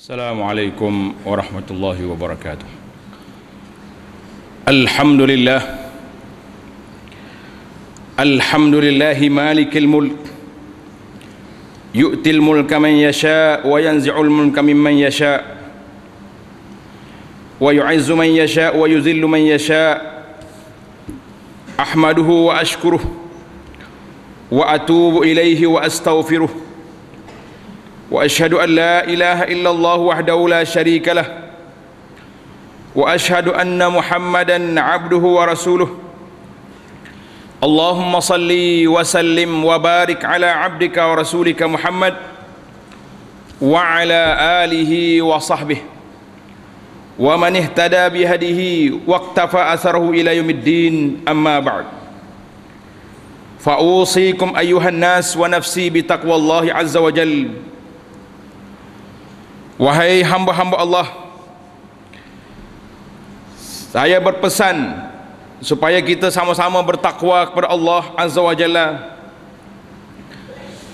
السلام عليكم ورحمة الله وبركاته الحمد لله الحمد لله مالك الملك يؤتي الملك من يشاء وينزع الملك ممن يشاء ويعز من يشاء ويذل من يشاء أحمده وأشكره وأتوب إليه وأستغفره واشهد ان لا اله الا الله وحده لا شريك له واشهد ان محمدا عبده ورسوله اللهم صل وسلم وبارك على عبدك ورسولك محمد وعلى اله وصحبه ومن اهتدى بهديه واقتفى اثره الى يوم الدين اما بعد فاوصيكم ايها الناس ونفسي بتقوى الله عز وجل Wahai hamba-hamba Allah Saya berpesan Supaya kita sama-sama bertakwa kepada Allah Azza wa Jalla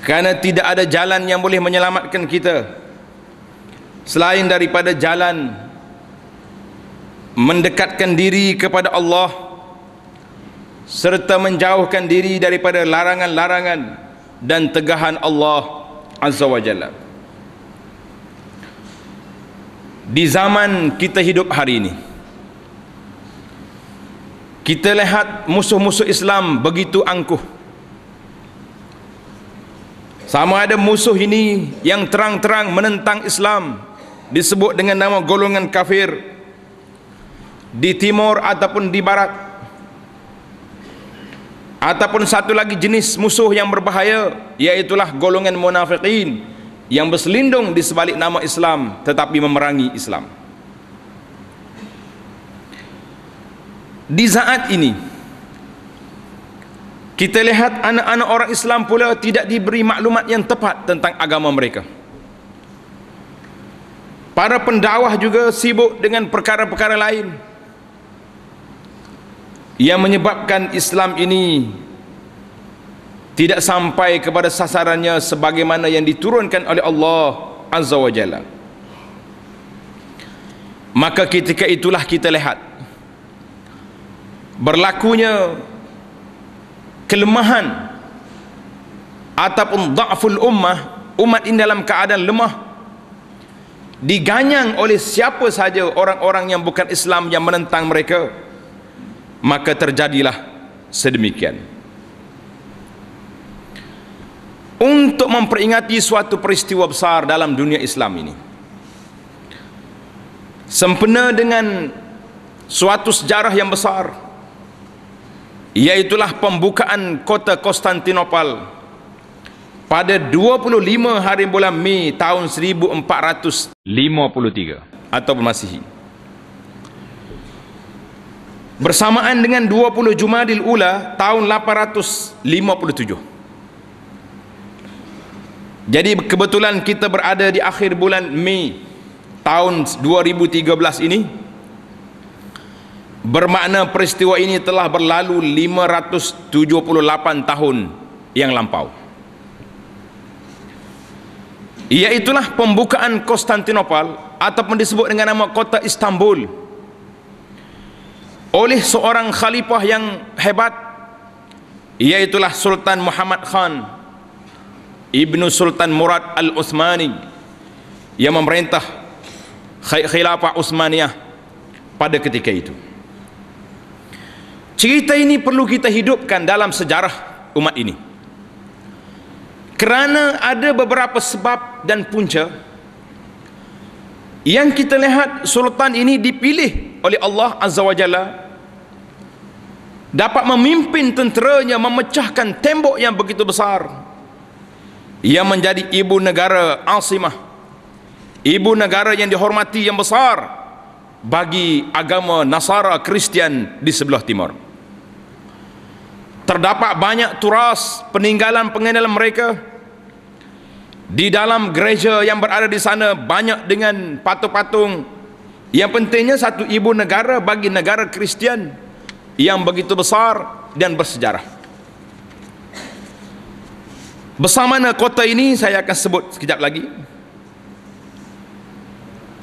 Kerana tidak ada jalan yang boleh menyelamatkan kita Selain daripada jalan Mendekatkan diri kepada Allah Serta menjauhkan diri daripada larangan-larangan Dan tegahan Allah Azza wa Jalla di zaman kita hidup hari ini kita lihat musuh-musuh Islam begitu angkuh sama ada musuh ini yang terang-terang menentang Islam disebut dengan nama golongan kafir di timur ataupun di barat ataupun satu lagi jenis musuh yang berbahaya iaitulah golongan munafiqin yang berselindung di sebalik nama Islam tetapi memerangi Islam. Di saat ini kita lihat anak-anak orang Islam pula tidak diberi maklumat yang tepat tentang agama mereka. Para pendakwah juga sibuk dengan perkara-perkara lain yang menyebabkan Islam ini tidak sampai kepada sasarannya sebagaimana yang diturunkan oleh Allah Azza wa Jalla maka ketika itulah kita lihat berlakunya kelemahan ataupun da'ful ummah umat ini dalam keadaan lemah diganyang oleh siapa saja orang-orang yang bukan Islam yang menentang mereka maka terjadilah sedemikian untuk memperingati suatu peristiwa besar dalam dunia Islam ini sempena dengan suatu sejarah yang besar iaitulah pembukaan kota Konstantinopel pada 25 hari bulan Mei tahun 1453 atau Masihi bersamaan dengan 20 Jumadil Ula tahun 857 jadi kebetulan kita berada di akhir bulan Mei tahun 2013 ini bermakna peristiwa ini telah berlalu 578 tahun yang lampau. Iaitulah pembukaan Konstantinopel ataupun disebut dengan nama kota Istanbul oleh seorang khalifah yang hebat iaitulah Sultan Muhammad Khan Ibnu Sultan Murad Al Utsmani yang memerintah Khilafah Utsmaniyah pada ketika itu. Cerita ini perlu kita hidupkan dalam sejarah umat ini. Kerana ada beberapa sebab dan punca yang kita lihat sultan ini dipilih oleh Allah Azza wa Jalla dapat memimpin tenteranya memecahkan tembok yang begitu besar ia menjadi ibu negara asimah ibu negara yang dihormati yang besar bagi agama Nasara Kristian di sebelah timur terdapat banyak turas peninggalan peninggalan mereka di dalam gereja yang berada di sana banyak dengan patung-patung yang pentingnya satu ibu negara bagi negara Kristian yang begitu besar dan bersejarah Besar mana kota ini saya akan sebut sekejap lagi.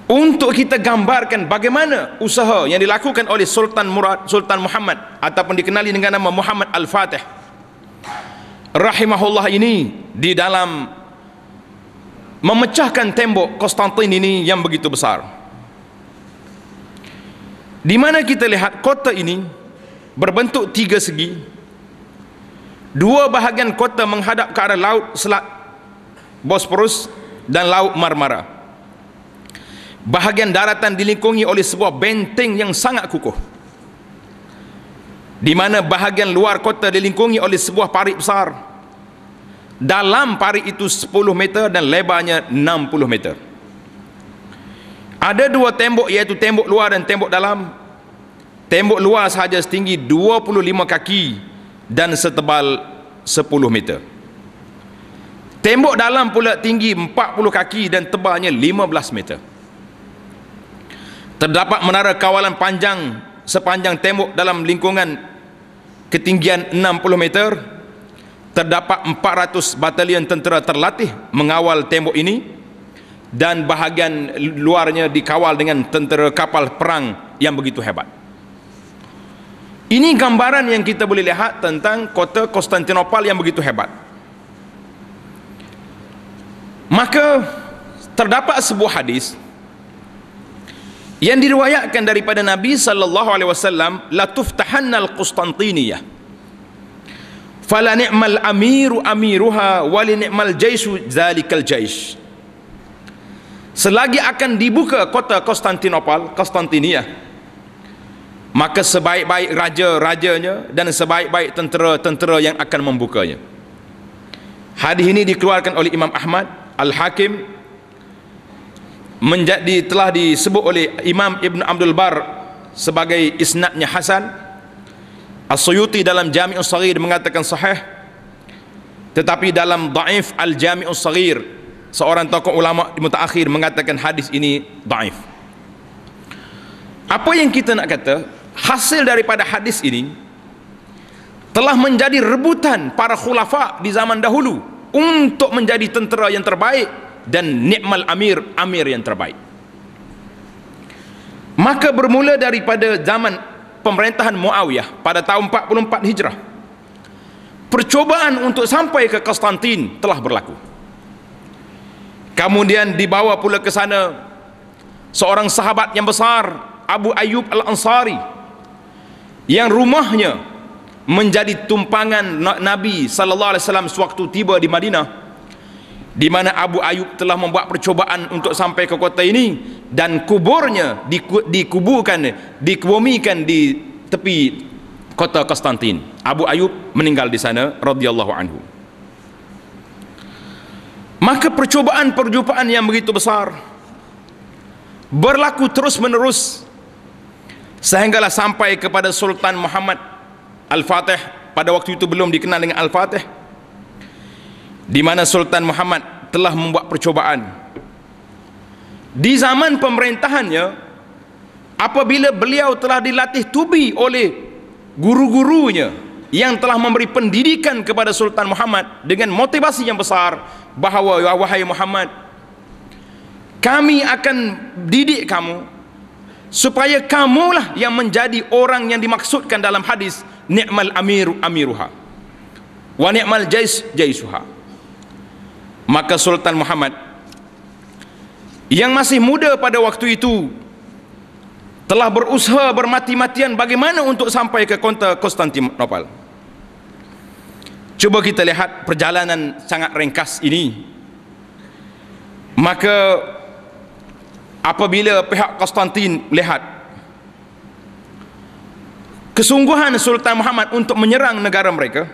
Untuk kita gambarkan bagaimana usaha yang dilakukan oleh Sultan Murad Sultan Muhammad ataupun dikenali dengan nama Muhammad Al-Fatih rahimahullah ini di dalam memecahkan tembok Konstantin ini yang begitu besar. Di mana kita lihat kota ini berbentuk tiga segi dua bahagian kota menghadap ke arah laut selat Bosporus dan laut Marmara bahagian daratan dilingkungi oleh sebuah benteng yang sangat kukuh di mana bahagian luar kota dilingkungi oleh sebuah parit besar dalam parit itu 10 meter dan lebarnya 60 meter ada dua tembok iaitu tembok luar dan tembok dalam tembok luar sahaja setinggi 25 kaki dan setebal 10 meter tembok dalam pula tinggi 40 kaki dan tebalnya 15 meter terdapat menara kawalan panjang sepanjang tembok dalam lingkungan ketinggian 60 meter terdapat 400 batalion tentera terlatih mengawal tembok ini dan bahagian luarnya dikawal dengan tentera kapal perang yang begitu hebat ini gambaran yang kita boleh lihat tentang kota Konstantinopel yang begitu hebat. Maka terdapat sebuah hadis yang diriwayatkan daripada Nabi sallallahu alaihi wasallam la tuftahanna al-Qustantiniyah fala ni'mal amiru amiruha wa li ni'mal jaisu zalikal jais selagi akan dibuka kota Konstantinopel Konstantinia maka sebaik-baik raja-rajanya dan sebaik-baik tentera-tentera yang akan membukanya hadis ini dikeluarkan oleh Imam Ahmad Al-Hakim menjadi telah disebut oleh Imam Ibn Abdul Bar sebagai isnadnya Hasan As-Suyuti dalam Jami'un Sarir mengatakan sahih tetapi dalam Da'if Al-Jami'un Sarir seorang tokoh ulama' di mutakhir mengatakan hadis ini da'if apa yang kita nak kata hasil daripada hadis ini telah menjadi rebutan para khulafa di zaman dahulu untuk menjadi tentera yang terbaik dan ni'mal amir amir yang terbaik maka bermula daripada zaman pemerintahan Muawiyah pada tahun 44 Hijrah percobaan untuk sampai ke Konstantin telah berlaku kemudian dibawa pula ke sana seorang sahabat yang besar Abu Ayyub Al-Ansari yang rumahnya menjadi tumpangan Nabi sallallahu alaihi wasallam sewaktu tiba di Madinah di mana Abu Ayub telah membuat percobaan untuk sampai ke kota ini dan kuburnya dikuburkan dikebumikan di tepi kota Konstantin. Abu Ayub meninggal di sana radhiyallahu anhu. Maka percobaan perjumpaan yang begitu besar berlaku terus-menerus sehinggalah sampai kepada Sultan Muhammad Al-Fatih pada waktu itu belum dikenal dengan Al-Fatih di mana Sultan Muhammad telah membuat percobaan di zaman pemerintahannya apabila beliau telah dilatih tubi oleh guru-gurunya yang telah memberi pendidikan kepada Sultan Muhammad dengan motivasi yang besar bahawa wahai Muhammad kami akan didik kamu supaya kamulah yang menjadi orang yang dimaksudkan dalam hadis ni'mal amiru amiruha wa ni'mal jais jaisuha maka Sultan Muhammad yang masih muda pada waktu itu telah berusaha bermati-matian bagaimana untuk sampai ke kota Konstantinopel cuba kita lihat perjalanan sangat ringkas ini maka apabila pihak Konstantin melihat kesungguhan Sultan Muhammad untuk menyerang negara mereka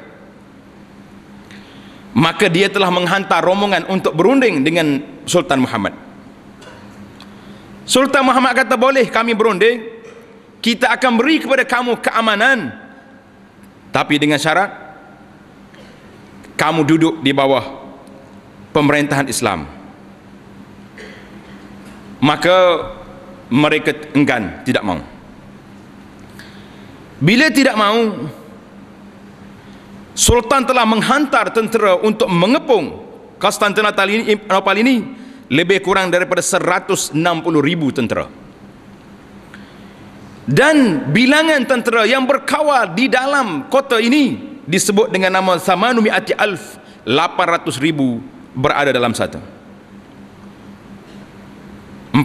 maka dia telah menghantar rombongan untuk berunding dengan Sultan Muhammad Sultan Muhammad kata boleh kami berunding kita akan beri kepada kamu keamanan tapi dengan syarat kamu duduk di bawah pemerintahan Islam maka mereka enggan tidak mau bila tidak mau sultan telah menghantar tentera untuk mengepung Konstantinopel ini, ini lebih kurang daripada 160,000 tentera dan bilangan tentera yang berkawal di dalam kota ini disebut dengan nama Samanumi Ati Alf 800,000 berada dalam satu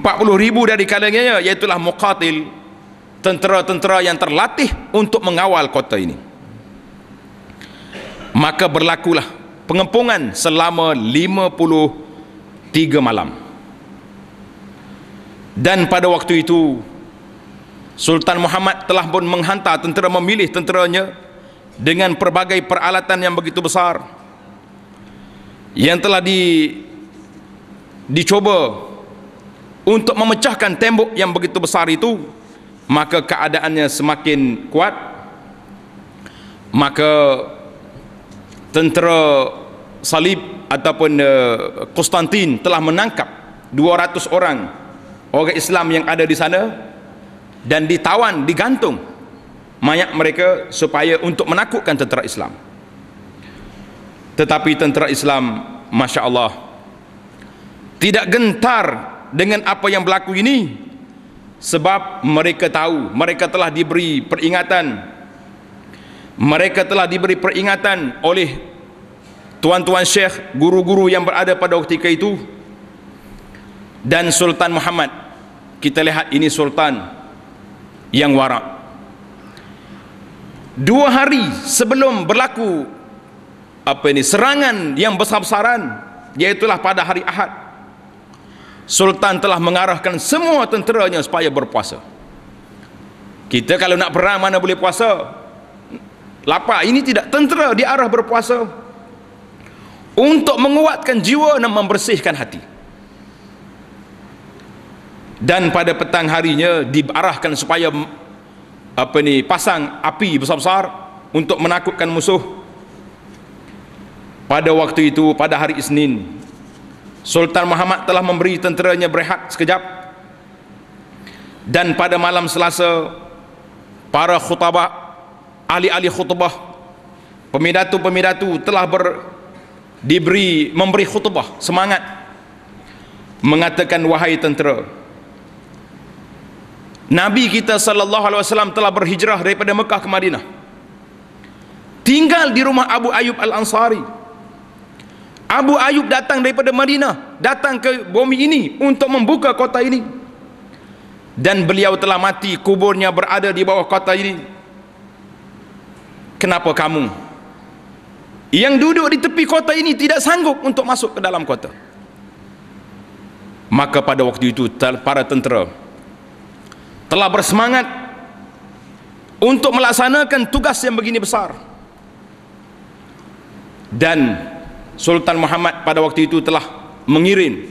40 ribu dari kalangannya iaitulah muqatil tentera-tentera yang terlatih untuk mengawal kota ini maka berlakulah pengempungan selama 53 malam dan pada waktu itu Sultan Muhammad telah pun menghantar tentera memilih tenteranya dengan pelbagai peralatan yang begitu besar yang telah di dicoba untuk memecahkan tembok yang begitu besar itu maka keadaannya semakin kuat maka tentera salib ataupun eh, Konstantin telah menangkap 200 orang orang Islam yang ada di sana dan ditawan digantung mayat mereka supaya untuk menakutkan tentera Islam tetapi tentera Islam Masya Allah tidak gentar dengan apa yang berlaku ini sebab mereka tahu mereka telah diberi peringatan mereka telah diberi peringatan oleh tuan-tuan syekh guru-guru yang berada pada ketika itu dan Sultan Muhammad kita lihat ini Sultan yang warak dua hari sebelum berlaku apa ini serangan yang besar-besaran iaitulah pada hari Ahad Sultan telah mengarahkan semua tenteranya supaya berpuasa kita kalau nak perang mana boleh puasa lapar ini tidak tentera diarah berpuasa untuk menguatkan jiwa dan membersihkan hati dan pada petang harinya diarahkan supaya apa ni pasang api besar-besar untuk menakutkan musuh pada waktu itu pada hari Isnin Sultan Muhammad telah memberi tenteranya berehat sekejap dan pada malam selasa para khutbah ahli-ahli khutbah pemidatu-pemidatu telah ber, diberi memberi khutbah semangat mengatakan wahai tentera Nabi kita sallallahu alaihi wasallam telah berhijrah daripada Mekah ke Madinah tinggal di rumah Abu Ayyub Al-Ansari Abu Ayub datang daripada Madinah datang ke bumi ini untuk membuka kota ini dan beliau telah mati kuburnya berada di bawah kota ini kenapa kamu yang duduk di tepi kota ini tidak sanggup untuk masuk ke dalam kota maka pada waktu itu para tentera telah bersemangat untuk melaksanakan tugas yang begini besar dan Sultan Muhammad pada waktu itu telah mengirim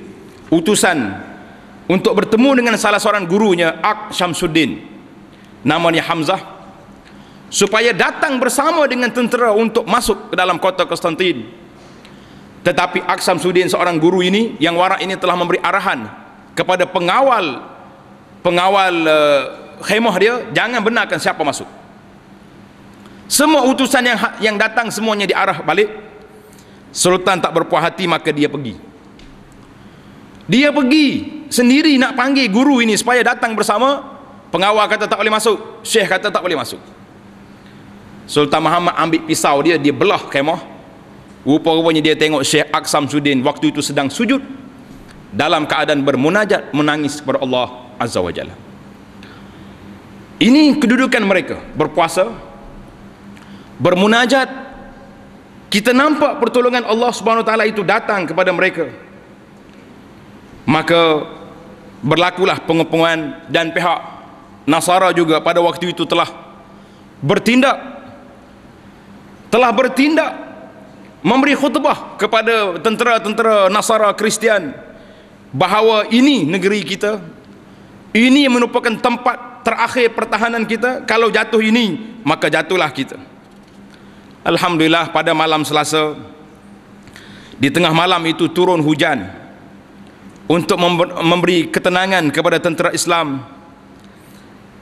utusan untuk bertemu dengan salah seorang gurunya Ak Syamsuddin namanya Hamzah supaya datang bersama dengan tentera untuk masuk ke dalam kota Konstantin tetapi Ak Syamsuddin seorang guru ini yang warak ini telah memberi arahan kepada pengawal pengawal uh, khemah dia jangan benarkan siapa masuk semua utusan yang ha-, yang datang semuanya diarah balik Sultan tak berpuas hati maka dia pergi dia pergi sendiri nak panggil guru ini supaya datang bersama pengawal kata tak boleh masuk syekh kata tak boleh masuk Sultan Muhammad ambil pisau dia dia belah kemah rupa-rupanya dia tengok Syekh Aksam Sudin waktu itu sedang sujud dalam keadaan bermunajat menangis kepada Allah Azza wa Jalla ini kedudukan mereka berpuasa bermunajat kita nampak pertolongan Allah Subhanahu taala itu datang kepada mereka maka berlakulah pengepungan dan pihak Nasara juga pada waktu itu telah bertindak telah bertindak memberi khutbah kepada tentera-tentera Nasara Kristian bahawa ini negeri kita ini merupakan tempat terakhir pertahanan kita kalau jatuh ini maka jatuhlah kita Alhamdulillah pada malam selasa Di tengah malam itu turun hujan Untuk memberi ketenangan kepada tentera Islam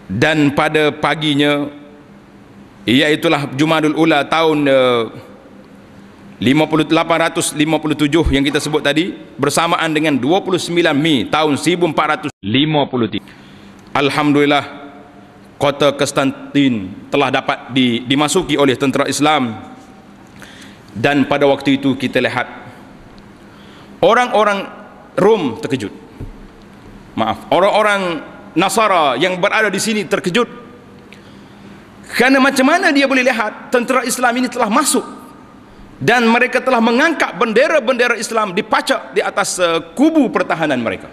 Dan pada paginya Iaitulah Jumadul Ula tahun eh, uh, 5857 yang kita sebut tadi Bersamaan dengan 29 Mei tahun 1453 Alhamdulillah kota Konstantin telah dapat di, dimasuki oleh tentera Islam dan pada waktu itu kita lihat orang-orang Rom terkejut maaf orang-orang Nasara yang berada di sini terkejut kerana macam mana dia boleh lihat tentera Islam ini telah masuk dan mereka telah mengangkat bendera-bendera Islam dipacak di atas uh, kubu pertahanan mereka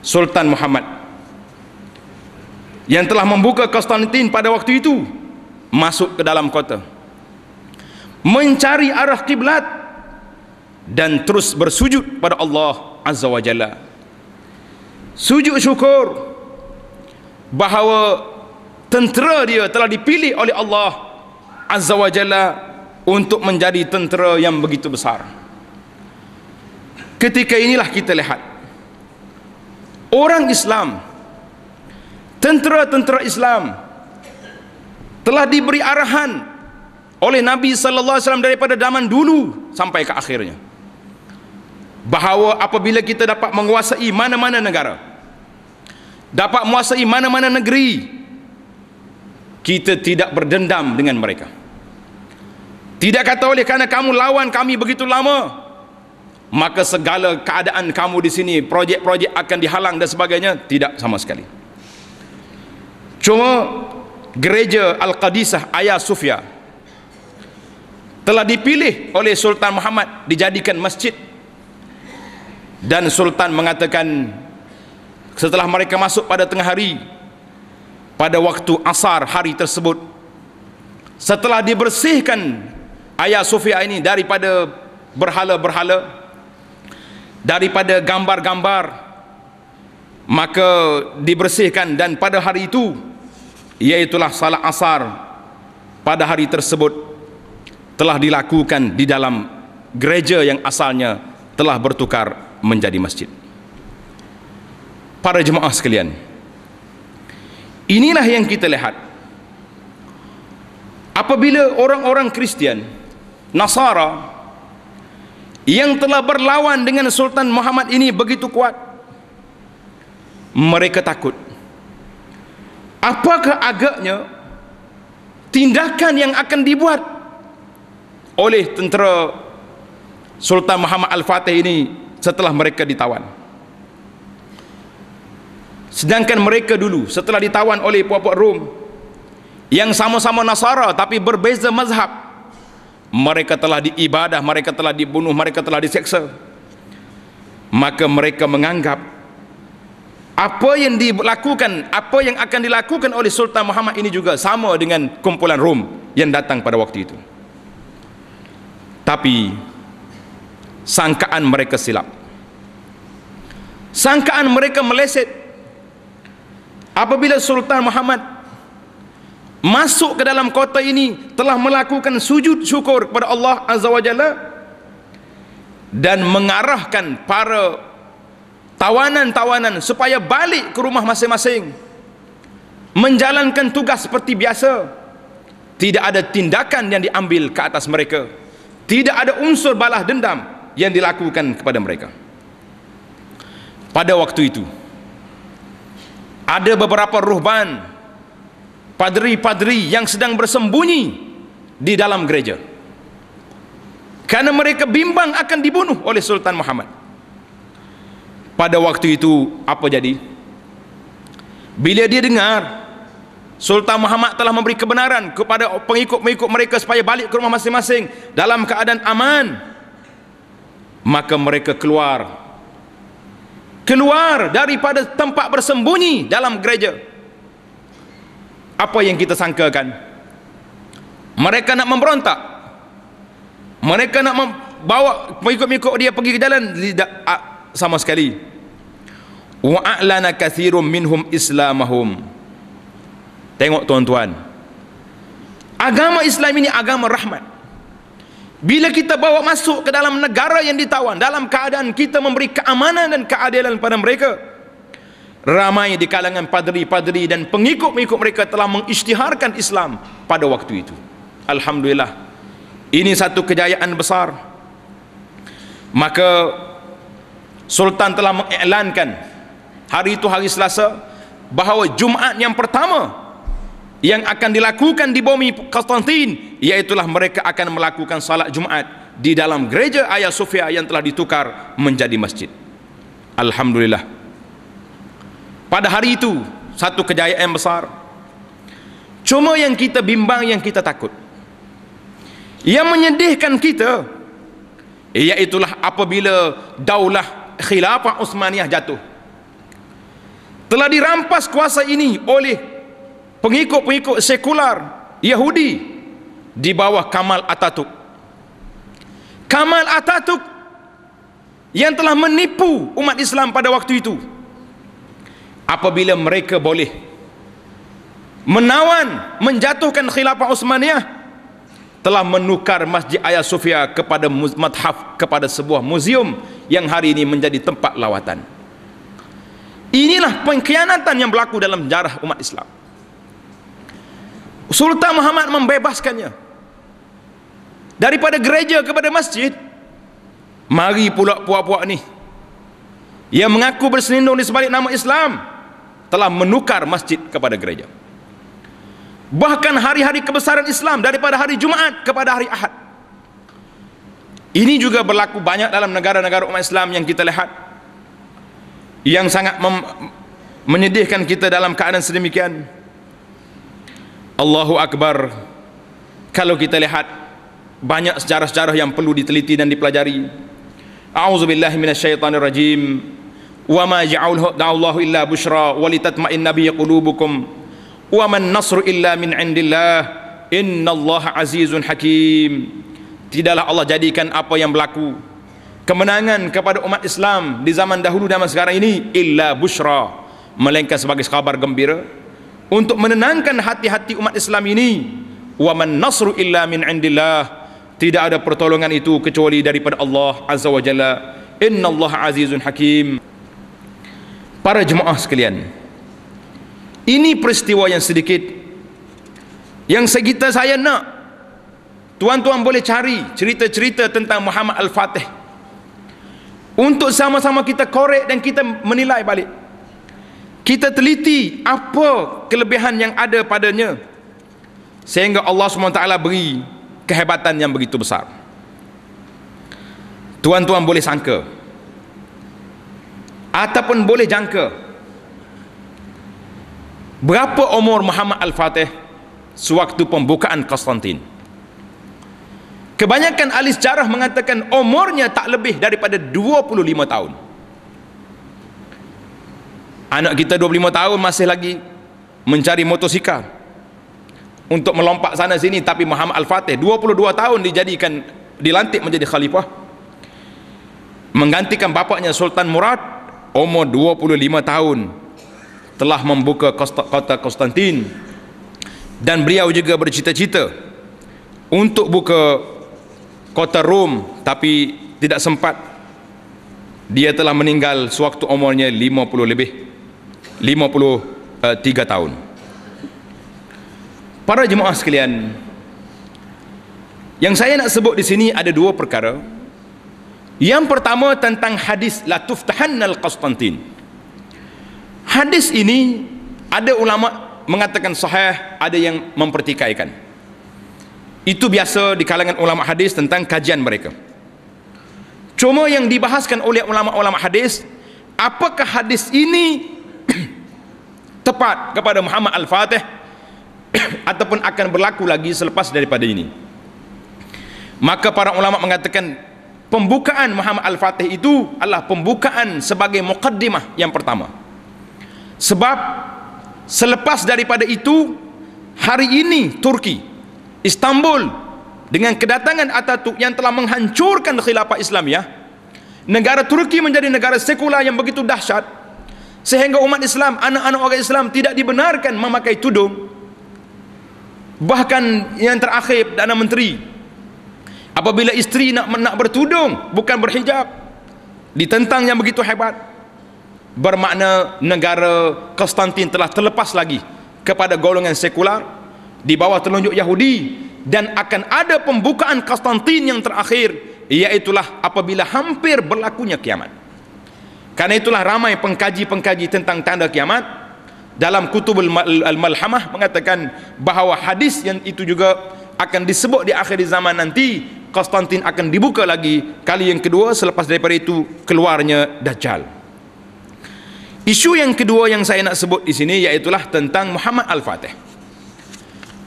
Sultan Muhammad yang telah membuka Konstantin pada waktu itu masuk ke dalam kota mencari arah kiblat dan terus bersujud pada Allah Azza wa Jalla sujud syukur bahawa tentera dia telah dipilih oleh Allah Azza wa Jalla untuk menjadi tentera yang begitu besar ketika inilah kita lihat orang Islam orang Islam tentera-tentera Islam telah diberi arahan oleh Nabi sallallahu alaihi wasallam daripada zaman dulu sampai ke akhirnya bahawa apabila kita dapat menguasai mana-mana negara dapat menguasai mana-mana negeri kita tidak berdendam dengan mereka tidak kata oleh kerana kamu lawan kami begitu lama maka segala keadaan kamu di sini projek-projek akan dihalang dan sebagainya tidak sama sekali Cuma gereja Al-Qadisah Ayah Sufya telah dipilih oleh Sultan Muhammad dijadikan masjid dan Sultan mengatakan setelah mereka masuk pada tengah hari pada waktu asar hari tersebut setelah dibersihkan Ayah Sufya ini daripada berhala-berhala daripada gambar-gambar maka dibersihkan dan pada hari itu iaitulah salat asar pada hari tersebut telah dilakukan di dalam gereja yang asalnya telah bertukar menjadi masjid para jemaah sekalian inilah yang kita lihat apabila orang-orang Kristian Nasara yang telah berlawan dengan Sultan Muhammad ini begitu kuat mereka takut apakah agaknya tindakan yang akan dibuat oleh tentera Sultan Muhammad Al-Fatih ini setelah mereka ditawan sedangkan mereka dulu setelah ditawan oleh puak-puak Rom yang sama-sama Nasara tapi berbeza mazhab mereka telah diibadah, mereka telah dibunuh, mereka telah diseksa maka mereka menganggap apa yang dilakukan apa yang akan dilakukan oleh Sultan Muhammad ini juga sama dengan kumpulan Rom yang datang pada waktu itu tapi sangkaan mereka silap sangkaan mereka meleset apabila Sultan Muhammad masuk ke dalam kota ini telah melakukan sujud syukur kepada Allah Azza wa Jalla dan mengarahkan para tawanan-tawanan supaya balik ke rumah masing-masing menjalankan tugas seperti biasa tidak ada tindakan yang diambil ke atas mereka tidak ada unsur balah dendam yang dilakukan kepada mereka pada waktu itu ada beberapa ruhban padri-padri yang sedang bersembunyi di dalam gereja karena mereka bimbang akan dibunuh oleh Sultan Muhammad pada waktu itu apa jadi bila dia dengar Sultan Muhammad telah memberi kebenaran kepada pengikut-pengikut mereka supaya balik ke rumah masing-masing dalam keadaan aman maka mereka keluar keluar daripada tempat bersembunyi dalam gereja apa yang kita sangkakan mereka nak memberontak mereka nak membawa pengikut-pengikut dia pergi ke jalan ah, sama sekali wa a'lana kathirum minhum islamahum tengok tuan-tuan agama islam ini agama rahmat bila kita bawa masuk ke dalam negara yang ditawan dalam keadaan kita memberi keamanan dan keadilan pada mereka ramai di kalangan padri-padri dan pengikut-pengikut mereka telah mengisytiharkan Islam pada waktu itu Alhamdulillah ini satu kejayaan besar maka Sultan telah mengiklankan hari itu hari Selasa bahawa Jumaat yang pertama yang akan dilakukan di bumi Konstantin iaitulah mereka akan melakukan salat Jumaat di dalam gereja Hagia Sophia yang telah ditukar menjadi masjid. Alhamdulillah. Pada hari itu satu kejayaan besar. Cuma yang kita bimbang yang kita takut. Yang menyedihkan kita iaitulah apabila daulah khilafah Utsmaniyah jatuh telah dirampas kuasa ini oleh pengikut-pengikut sekular Yahudi di bawah Kamal Atatuk. Kamal Atatuk yang telah menipu umat Islam pada waktu itu apabila mereka boleh menawan menjatuhkan khilafah Uthmaniyah telah menukar Masjid Ayah Sofia kepada mushaf kepada sebuah muzium yang hari ini menjadi tempat lawatan. Inilah pengkhianatan yang berlaku dalam sejarah umat Islam. Sultan Muhammad membebaskannya. Daripada gereja kepada masjid, mari pula puak-puak ni. Yang mengaku berselindung di sebalik nama Islam, telah menukar masjid kepada gereja. Bahkan hari-hari kebesaran Islam daripada hari Jumaat kepada hari Ahad. Ini juga berlaku banyak dalam negara-negara umat Islam yang kita lihat yang sangat menyedihkan kita dalam keadaan sedemikian Allahu Akbar kalau kita lihat banyak sejarah-sejarah yang perlu diteliti dan dipelajari A'udzubillahi minasyaitonirrajim wa ma ja'alahu Allah illa busyra walitatma'in nabiy qulubukum wa man nasru illa min indillah innallaha azizun hakim tidaklah Allah jadikan apa yang berlaku kemenangan kepada umat Islam di zaman dahulu dan sekarang ini illa bushra melainkan sebagai kabar gembira untuk menenangkan hati-hati umat Islam ini wa man nasru illa min indillah tidak ada pertolongan itu kecuali daripada Allah azza wa jalla innallaha azizun hakim para jemaah sekalian ini peristiwa yang sedikit yang sekitar saya nak tuan-tuan boleh cari cerita-cerita tentang Muhammad Al-Fatih untuk sama-sama kita korek dan kita menilai balik kita teliti apa kelebihan yang ada padanya sehingga Allah SWT beri kehebatan yang begitu besar tuan-tuan boleh sangka ataupun boleh jangka berapa umur Muhammad Al-Fatih sewaktu pembukaan Konstantin Kebanyakan ahli sejarah mengatakan umurnya tak lebih daripada 25 tahun. Anak kita 25 tahun masih lagi mencari motosikal untuk melompat sana sini tapi Muhammad Al-Fatih 22 tahun dijadikan dilantik menjadi khalifah menggantikan bapaknya Sultan Murad umur 25 tahun telah membuka kota Konstantin dan beliau juga bercita-cita untuk buka kota Rom tapi tidak sempat dia telah meninggal sewaktu umurnya 50 lebih 53 eh, tahun para jemaah sekalian yang saya nak sebut di sini ada dua perkara yang pertama tentang hadis Latuf tuftahanna al-Qastantin. Hadis ini ada ulama mengatakan sahih, ada yang mempertikaikan. Itu biasa di kalangan ulama hadis tentang kajian mereka. Cuma yang dibahaskan oleh ulama-ulama hadis, apakah hadis ini tepat kepada Muhammad Al-Fatih ataupun akan berlaku lagi selepas daripada ini. Maka para ulama mengatakan pembukaan Muhammad Al-Fatih itu adalah pembukaan sebagai muqaddimah yang pertama. Sebab selepas daripada itu hari ini Turki Istanbul dengan kedatangan Ataturk yang telah menghancurkan khilafah Islam ya, negara Turki menjadi negara sekular yang begitu dahsyat sehingga umat Islam anak-anak orang Islam tidak dibenarkan memakai tudung bahkan yang terakhir Dana Menteri apabila isteri nak, nak bertudung bukan berhijab ditentang yang begitu hebat bermakna negara Konstantin telah terlepas lagi kepada golongan sekular di bawah telunjuk Yahudi dan akan ada pembukaan Konstantin yang terakhir iaitulah apabila hampir berlakunya kiamat karena itulah ramai pengkaji-pengkaji tentang tanda kiamat dalam kutubul al-malhamah mengatakan bahawa hadis yang itu juga akan disebut di akhir zaman nanti Konstantin akan dibuka lagi kali yang kedua selepas daripada itu keluarnya Dajjal isu yang kedua yang saya nak sebut di sini iaitulah tentang Muhammad Al-Fatih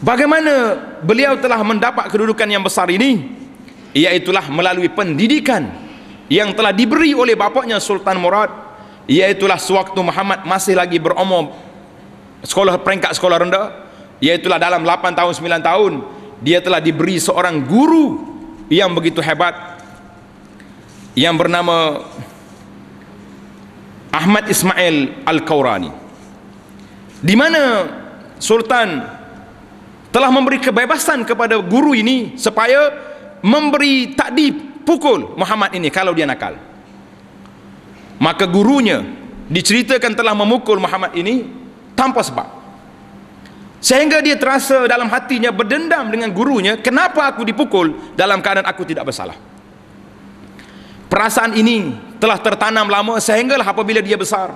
bagaimana beliau telah mendapat kedudukan yang besar ini iaitulah melalui pendidikan yang telah diberi oleh bapaknya Sultan Murad iaitulah sewaktu Muhammad masih lagi berumur sekolah peringkat sekolah rendah iaitulah dalam 8 tahun 9 tahun dia telah diberi seorang guru yang begitu hebat yang bernama Ahmad Ismail Al-Kaurani di mana Sultan Murad telah memberi kebebasan kepada guru ini supaya memberi takdib pukul Muhammad ini kalau dia nakal maka gurunya diceritakan telah memukul Muhammad ini tanpa sebab sehingga dia terasa dalam hatinya berdendam dengan gurunya kenapa aku dipukul dalam keadaan aku tidak bersalah perasaan ini telah tertanam lama sehinggalah apabila dia besar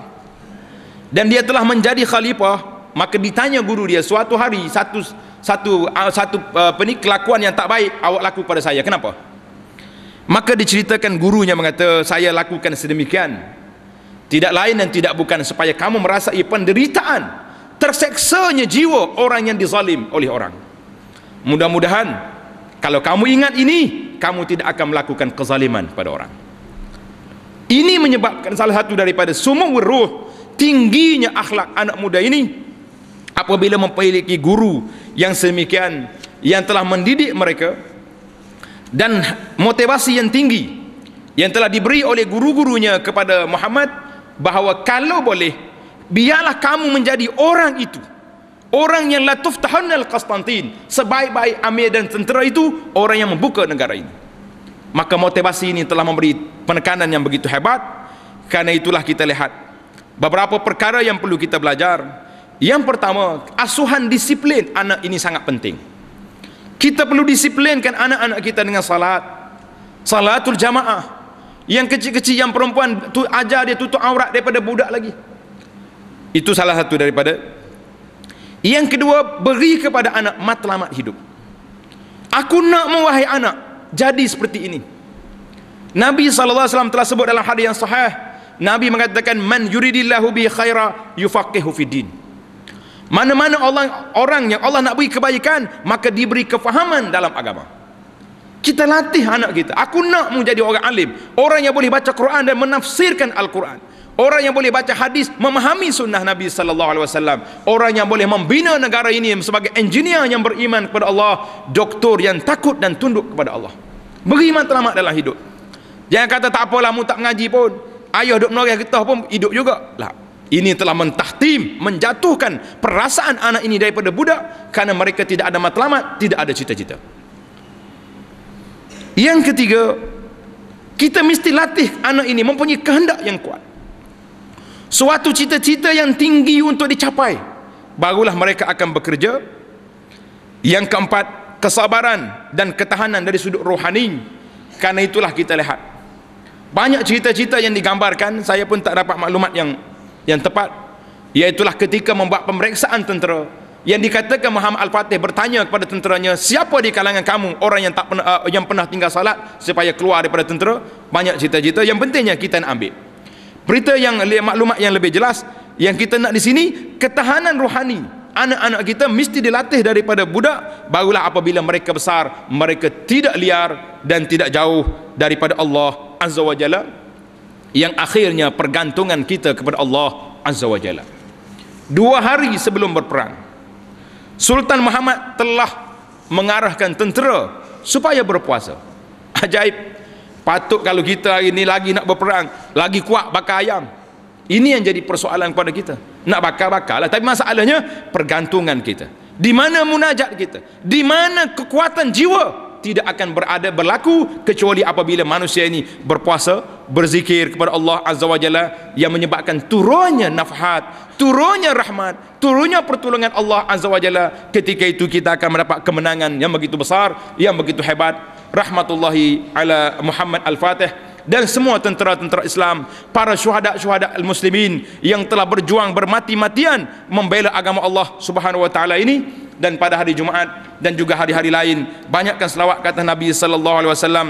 dan dia telah menjadi khalifah maka ditanya guru dia suatu hari satu satu uh, satu ah, apa ni kelakuan yang tak baik awak laku pada saya kenapa maka diceritakan gurunya mengata saya lakukan sedemikian tidak lain dan tidak bukan supaya kamu merasai penderitaan terseksanya jiwa orang yang dizalim oleh orang mudah-mudahan kalau kamu ingat ini kamu tidak akan melakukan kezaliman pada orang ini menyebabkan salah satu daripada semua ruh tingginya akhlak anak muda ini apabila memiliki guru yang semikian yang telah mendidik mereka dan motivasi yang tinggi yang telah diberi oleh guru-gurunya kepada Muhammad bahawa kalau boleh biarlah kamu menjadi orang itu orang yang latuf tahannal Konstantin sebaik-baik amir dan tentera itu orang yang membuka negara ini maka motivasi ini telah memberi penekanan yang begitu hebat karena itulah kita lihat beberapa perkara yang perlu kita belajar yang pertama, asuhan disiplin anak ini sangat penting. Kita perlu disiplinkan anak-anak kita dengan salat. Salatul jamaah. Yang kecil-kecil, yang perempuan, tu ajar dia tutup aurat daripada budak lagi. Itu salah satu daripada. Yang kedua, beri kepada anak matlamat hidup. Aku nak mewahai anak, jadi seperti ini. Nabi SAW telah sebut dalam hadis yang sahih. Nabi mengatakan, Man yuridillahu bi khaira yufaqihu fi din. Mana-mana orang, orang yang Allah nak beri kebaikan Maka diberi kefahaman dalam agama Kita latih anak kita Aku nak menjadi orang alim Orang yang boleh baca Quran dan menafsirkan Al-Quran Orang yang boleh baca hadis Memahami sunnah Nabi Sallallahu Alaihi Wasallam, Orang yang boleh membina negara ini Sebagai engineer yang beriman kepada Allah Doktor yang takut dan tunduk kepada Allah Beri matlamat dalam hidup Jangan kata tak apalah mu tak ngaji pun Ayah duk menoreh kita pun hidup juga lah ini telah mentahtim menjatuhkan perasaan anak ini daripada budak karena mereka tidak ada matlamat tidak ada cita-cita yang ketiga kita mesti latih anak ini mempunyai kehendak yang kuat suatu cita-cita yang tinggi untuk dicapai barulah mereka akan bekerja yang keempat kesabaran dan ketahanan dari sudut rohani karena itulah kita lihat banyak cita-cita yang digambarkan saya pun tak dapat maklumat yang yang tepat iaitulah ketika membuat pemeriksaan tentera yang dikatakan Muhammad Al-Fatih bertanya kepada tenteranya siapa di kalangan kamu orang yang tak pernah, uh, yang pernah tinggal salat supaya keluar daripada tentera banyak cerita-cerita yang pentingnya kita nak ambil berita yang maklumat yang lebih jelas yang kita nak di sini ketahanan rohani anak-anak kita mesti dilatih daripada budak barulah apabila mereka besar mereka tidak liar dan tidak jauh daripada Allah Azza wa Jalla yang akhirnya pergantungan kita kepada Allah Azza wa Jalla dua hari sebelum berperang Sultan Muhammad telah mengarahkan tentera supaya berpuasa ajaib patut kalau kita hari ini lagi nak berperang lagi kuat bakar ayam ini yang jadi persoalan kepada kita nak bakar-bakar lah tapi masalahnya pergantungan kita di mana munajat kita di mana kekuatan jiwa tidak akan berada berlaku kecuali apabila manusia ini berpuasa berzikir kepada Allah Azza wa Jalla yang menyebabkan turunnya nafhat turunnya rahmat turunnya pertolongan Allah Azza wa Jalla ketika itu kita akan mendapat kemenangan yang begitu besar yang begitu hebat rahmatullahi ala Muhammad al-Fatih dan semua tentera-tentera Islam, para syuhada-syuhada muslimin yang telah berjuang bermati-matian membela agama Allah Subhanahu wa taala ini dan pada hari Jumaat dan juga hari-hari lain banyakkan selawat kata Nabi sallallahu alaihi wasallam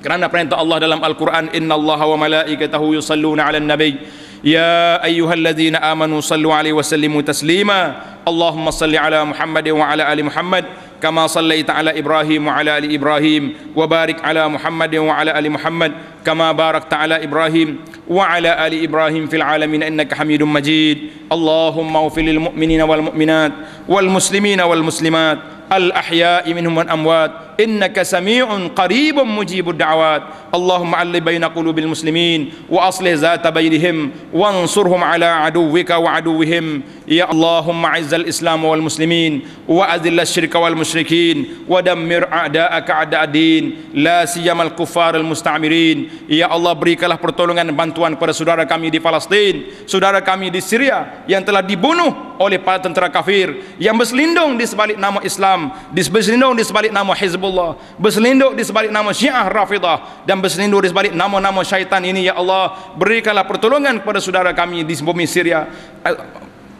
kerana perintah Allah dalam Al-Quran innallaha wa malaikatahu yusalluna 'alan nabi ya ayyuhalladzina amanu sallu 'alaihi wa sallimu taslima Allahumma salli 'ala Muhammad wa 'ala ali Muhammad كما صليت على إبراهيم وعلى آل إبراهيم وبارك على محمد وعلى آل محمد كما باركت على إبراهيم وعلى آل إبراهيم في العالمين إنك حميد مجيد اللهم اغفر للمؤمنين والمؤمنات والمسلمين والمسلمات الأحياء منهم والأموات إنك سميع قريب مجيب الدعوات اللهم علي بين قلوب المسلمين وأصلح ذات بينهم وانصرهم على عدوك وعدوهم يا اللهم عز الإسلام والمسلمين وأذل الشرك والمشركين ودمر أعداءك أعداء الدين لا سيما الكفار المستعمرين يا الله berikanlah pertolongan bantuan kepada saudara kami di Palestin saudara kami di Syria yang telah dibunuh oleh para tentera kafir yang berselindung di sebalik nama Islam, berselindung di sebalik nama Hezbollah, berselindung di sebalik nama Syiah Rafidah dan berselindung di sebalik nama-nama syaitan ini ya Allah, berikanlah pertolongan kepada saudara kami di bumi Syria.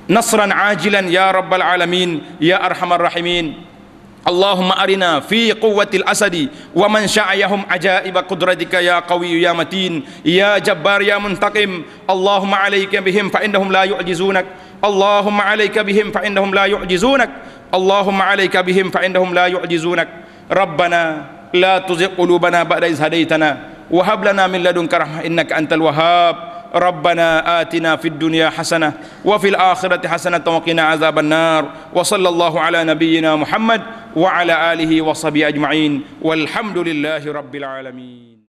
Nasran ajilan ya rabbal alamin ya arhamar rahimin. Allahumma arina fi quwwatil asadi wa man sya'ayahum ajaiba qudratika ya qawiyyu ya matin ya jabbar ya muntaqim Allahumma alayka bihim fa innahum la yu'jizunaka اللهم عليك بهم فإنهم لا يعجزونك اللهم عليك بهم فإنهم لا يعجزونك ربنا لا تزغ قلوبنا بعد إذ هديتنا وهب لنا من لدنك رحمة إنك أنت الوهاب ربنا آتنا في الدنيا حسنة وفي الآخرة حسنة وقنا عذاب النار وصلى الله على نبينا محمد وعلى آله وصحبه أجمعين والحمد لله رب العالمين